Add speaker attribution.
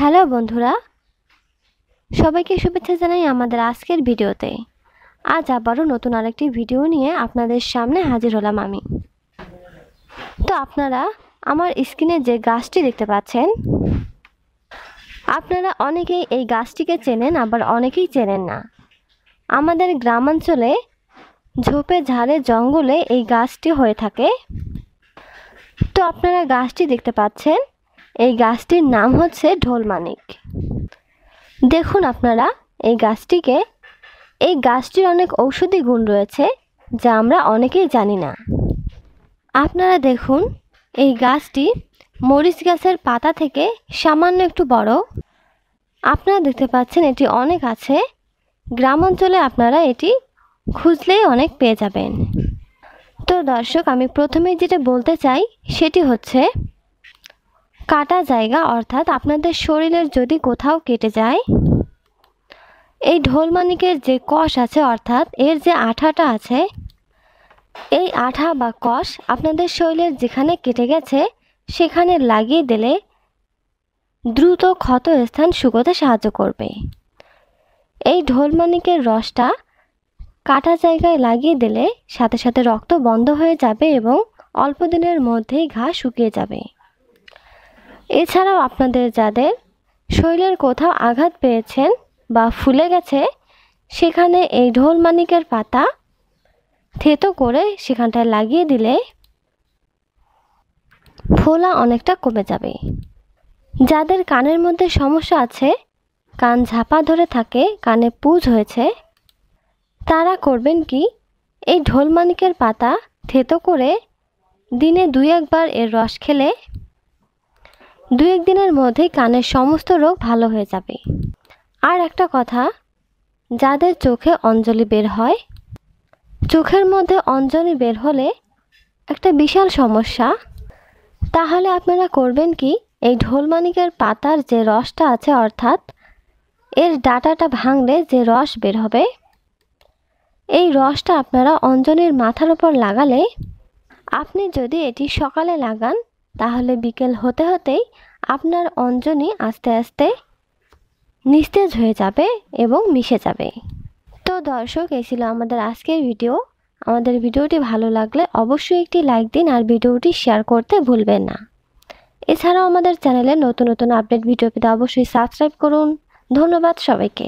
Speaker 1: hello বন্ধুরা সবাইকে শুভেচ্ছা জানাই আমাদের আজকের ভিডিওতে আজ আবারও নতুন আরেকটি ভিডিও নিয়ে আপনাদের সামনে হাজির হলাম আমি তো আপনারা আমার স্ক্রিনে যে গাছটি দেখতে পাচ্ছেন আপনারা অনেকেই এই গাছটিকে চেনেন আবার অনেকেই চেনেন না আমাদের গ্রামাঞ্চলে ঝোপে ঝাড়ে জঙ্গলে এই গাছটি হয়ে থাকে তো আপনারা গাছটি দেখতে পাচ্ছেন এই গাছটির নাম হচ্ছে ঢোলমানিক দেখুন আপনারা এই গাছটিকে এই গাছটির অনেক ঔষধি গুণ রয়েছে যা আমরা অনেকেই জানি না আপনারা দেখুন এই গাছটি মরিচ গাছের পাতা থেকে সামান্য একটু বড় আপনারা দেখতে পাচ্ছেন এটি অনেক আছে গ্রাম অঞ্চলে আপনারা এটি খুঁজলেই অনেক পেয়ে যাবেন তো দর্শক আমি প্রথমেই যেটা বলতে চাই সেটি হচ্ছে কাটা জায়গা অর্থাৎ আপনাদের শরীরের যদি কোথাও কেটে যায় এই ঢোলমানিকের যে কষ আছে অর্থাৎ এর যে আঠাটা আছে এই আঠা বা কষ আপনাদের শরীরের যেখানে কেটে গেছে সেখানে লাগিয়ে দিলে দ্রুত ক্ষত স্থান শুকোতে সাহায্য করবে এই ঢোলমানিকের রসটা কাটা জায়গায় লাগিয়ে দিলে সাথে সাথে রক্ত বন্ধ হয়ে যাবে এবং অল্প দিনের মধ্যেই ঘা শুকিয়ে যাবে এছাড়াও আপনাদের যাদের শৈলের কোথাও আঘাত পেয়েছেন বা ফুলে গেছে সেখানে এই ঢোল মানিকের পাতা থেতো করে সেখানটায় লাগিয়ে দিলে ফোলা অনেকটা কমে যাবে যাদের কানের মধ্যে সমস্যা আছে কান ঝাপা ধরে থাকে কানে পুজ হয়েছে তারা করবেন কি এই ঢোলমানিকের পাতা থেতো করে দিনে দুই একবার এর রস খেলে দু একদিনের মধ্যেই কানের সমস্ত রোগ ভালো হয়ে যাবে আর একটা কথা যাদের চোখে অঞ্জলি বের হয় চোখের মধ্যে অঞ্জলি বের হলে একটা বিশাল সমস্যা তাহলে আপনারা করবেন কি এই ঢোলমানিকের পাতার যে রসটা আছে অর্থাৎ এর ডাটাটা ভাঙলে যে রস বের হবে এই রসটা আপনারা অঞ্জনের মাথার ওপর লাগালে আপনি যদি এটি সকালে লাগান তাহলে বিকেল হতে হতেই আপনার অঞ্জনি আস্তে আস্তে নিস্তেজ হয়ে যাবে এবং মিশে যাবে তো দর্শক এই ছিল আমাদের আজকের ভিডিও আমাদের ভিডিওটি ভালো লাগলে অবশ্যই একটি লাইক দিন আর ভিডিওটি শেয়ার করতে ভুলবেন না এছাড়াও আমাদের চ্যানেলে নতুন নতুন আপডেট ভিডিও পেতে অবশ্যই সাবস্ক্রাইব করুন ধন্যবাদ সবাইকে